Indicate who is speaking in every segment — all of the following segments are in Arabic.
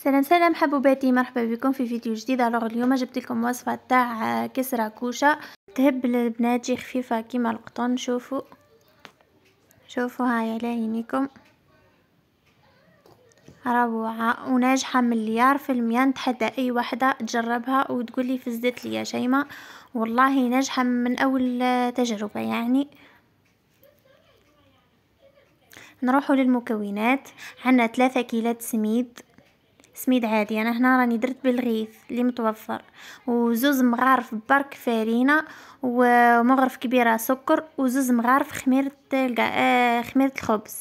Speaker 1: سلام سلام حبوباتي مرحبا بكم في فيديو جديد الوغ اليوم جبت لكم وصفه تاع كسره كوشه تهب للبنات خفيفه كيما القطن شوفوا شوفوا هاي على عينيكم روعه وناجحه مليار في المية نتحدى اي وحده تجربها وتقولي فزت لي يا شيماء والله ناجحه من اول تجربه يعني نروحوا للمكونات عندنا ثلاثة كيلات سميد سميد عادي انا هنا راني درت بالغيث اللي متوفر وزوز مغارف برك فارينه ومغرف كبيره سكر وزوز مغارف خميره آه، خميره الخبز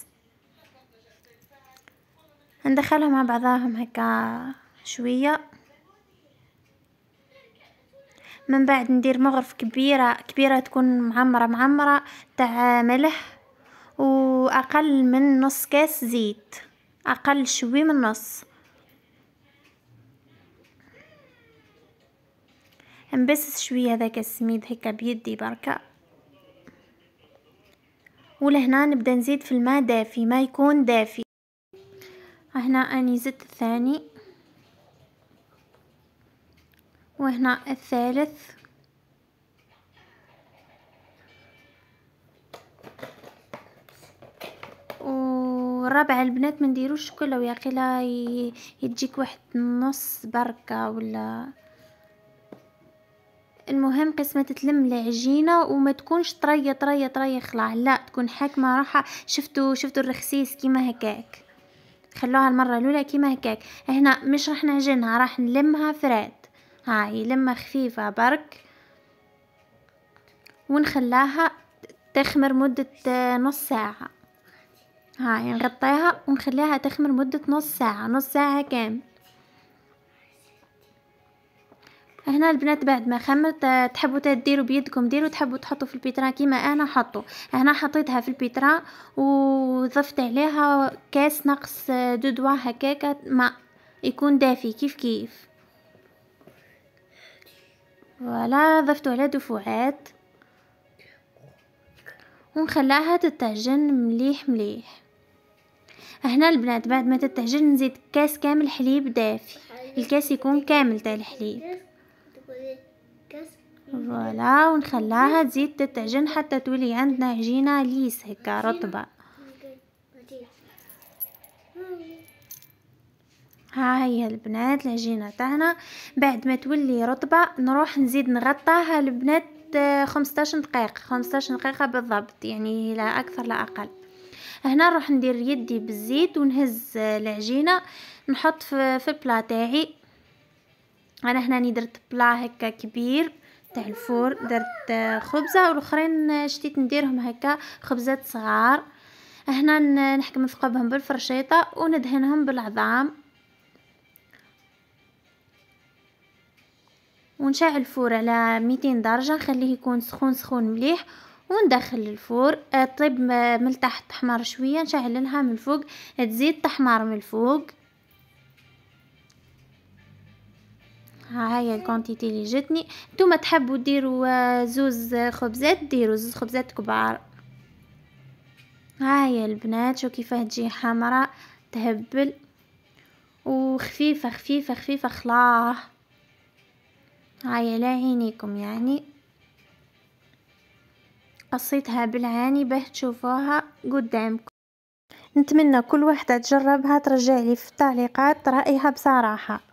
Speaker 1: ندخلهم مع بعضهم هكا شويه من بعد ندير مغرف كبيره كبيره تكون معمره معمره تاع ملح واقل من نص كاس زيت اقل شوي من نص نبس شويه هذاك السميد هكا بيدي بركه ولهنا نبدا نزيد في الماء دافي ما يكون دافي هنا اني زدت الثاني وهنا الثالث والرابع البنات ما نديروش كله ويا قيلا يجيك واحد نص بركه ولا المهم قسمة تلم العجينة وما تكونش طرية طرية طرية خلع لا تكون حاكمة راحة شفتوا شفتوا الرخسيس كيما هكاك خلوها المرة الاولى كيما هكاك هنا مش راح نعجنها راح نلمها فراد هاي لمة خفيفة برك ونخلاها تخمر مدة نص ساعة هاي نغطيها ونخليها تخمر مدة نص ساعة نص ساعة كامل هنا البنات بعد ما خمرت تحبوا تديروا بيدكم ديروا تحبوا تحطوا في البيترا كيما انا حطوا هنا حطيتها في البيترا وضفت عليها كاس نقص دودوا هكاك ماء يكون دافي كيف كيف فوالا ضفتوا على دفوعات ونخليها تتعجن مليح مليح هنا البنات بعد ما تتعجن نزيد كاس كامل حليب دافي الكاس يكون كامل تاع الحليب فوالا ونخليها تزيد تتعجن حتى تولي عندنا عجينة ليس هكا رطبة ها هي البنات العجينة تاعنا بعد ما تولي رطبة نروح نزيد نغطاها البنات 15 آه، دقيقة 15 دقيقة بالضبط يعني لا أكثر لا أقل هنا نروح ندير يدي بالزيت ونهز آه، العجينة نحط في, في البلا تاعي انا هنا درت بلا هكا كبير تاع الفور درت خبزه والاخرين شتيت نديرهم هكا خبزات صغار هنا نحكم ثقوبهم بالفرشيطه وندهنهم بالعظام ونشعل الفور على 200 درجه نخليه يكون سخون سخون مليح وندخل الفور طيب من تحت تحمر شويه نشعل لها من الفوق تزيد تحمر من الفوق ها هي الكونتيتي اللي جاتني نتوما تحبوا ديروا آه، زوز آه، خبزات ديروا زوز خبزات كبار ها هي البنات شو كيفاه تجي حمراء تهبل وخفيفه خفيفه خفيفه خلاه هاي لا عينيكم يعني قصيتها بالعاني باه تشوفوها قدامكم نتمنى كل وحده تجربها ترجع لي في التعليقات رايها بصراحه